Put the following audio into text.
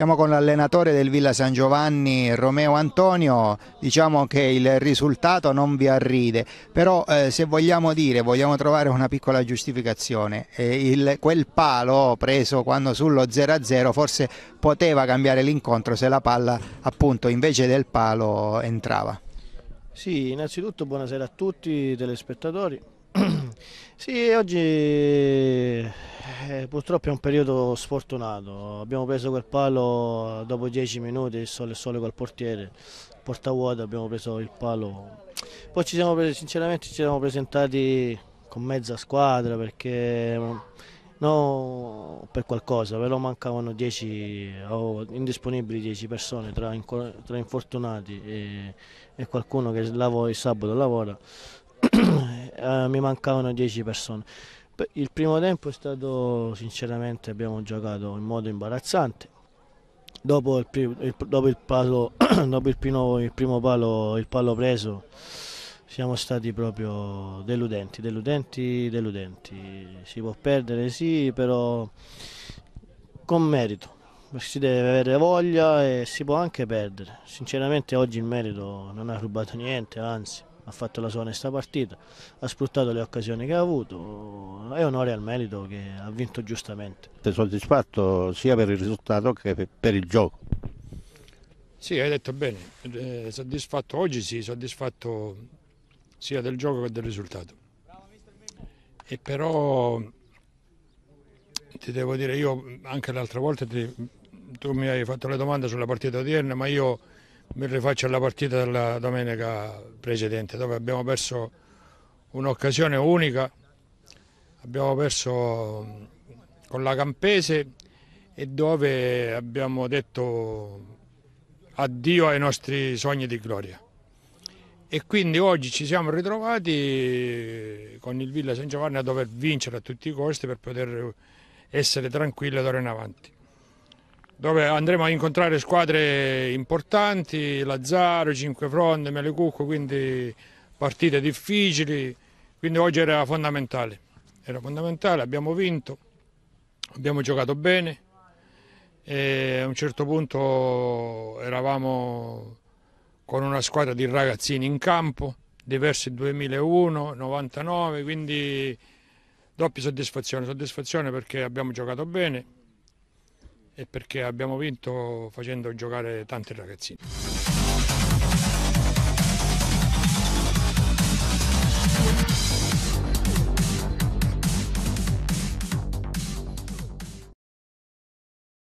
Siamo con l'allenatore del Villa San Giovanni, Romeo Antonio, diciamo che il risultato non vi arride, però eh, se vogliamo dire, vogliamo trovare una piccola giustificazione, eh, il, quel palo preso quando sullo 0-0 forse poteva cambiare l'incontro se la palla appunto invece del palo entrava. Sì, innanzitutto buonasera a tutti i telespettatori. sì, oggi eh, purtroppo è un periodo sfortunato, abbiamo preso quel palo dopo 10 minuti, il sole, il col portiere, porta vuota, abbiamo preso il palo. Poi ci siamo presi, sinceramente ci siamo presentati con mezza squadra perché no, per qualcosa, però mancavano 10 o indisponibili 10 persone tra, tra infortunati e, e, qualcuno che lavora, il sabato lavora, eh, mi mancavano 10 persone il primo tempo è stato sinceramente abbiamo giocato in modo imbarazzante. Dopo il, il, dopo il, palo, dopo il primo, primo palo, il palo preso siamo stati proprio deludenti, deludenti, deludenti. Si può perdere sì, però con merito. Si deve avere voglia e si può anche perdere. Sinceramente oggi il merito non ha rubato niente, anzi ha fatto la sua onesta partita, ha sfruttato le occasioni che ha avuto è onore al merito che ha vinto giustamente. Sei soddisfatto sia per il risultato che per il gioco? Sì, hai detto bene, eh, soddisfatto oggi sì, soddisfatto sia del gioco che del risultato. E però ti devo dire, io anche l'altra volta ti, tu mi hai fatto le domande sulla partita odierna, ma io mi rifaccio alla partita della domenica precedente dove abbiamo perso un'occasione unica abbiamo perso con la Campese e dove abbiamo detto addio ai nostri sogni di gloria. E quindi oggi ci siamo ritrovati eh, con il Villa San Giovanni a dover vincere a tutti i costi per poter essere tranquilli d'ora in avanti. Dove andremo a incontrare squadre importanti, Lazzaro, Cinque Fronde, Melecucco, quindi partite difficili, quindi oggi era fondamentale era fondamentale, abbiamo vinto, abbiamo giocato bene e a un certo punto eravamo con una squadra di ragazzini in campo, diversi 2001, 99, quindi doppia soddisfazione, soddisfazione perché abbiamo giocato bene e perché abbiamo vinto facendo giocare tanti ragazzini.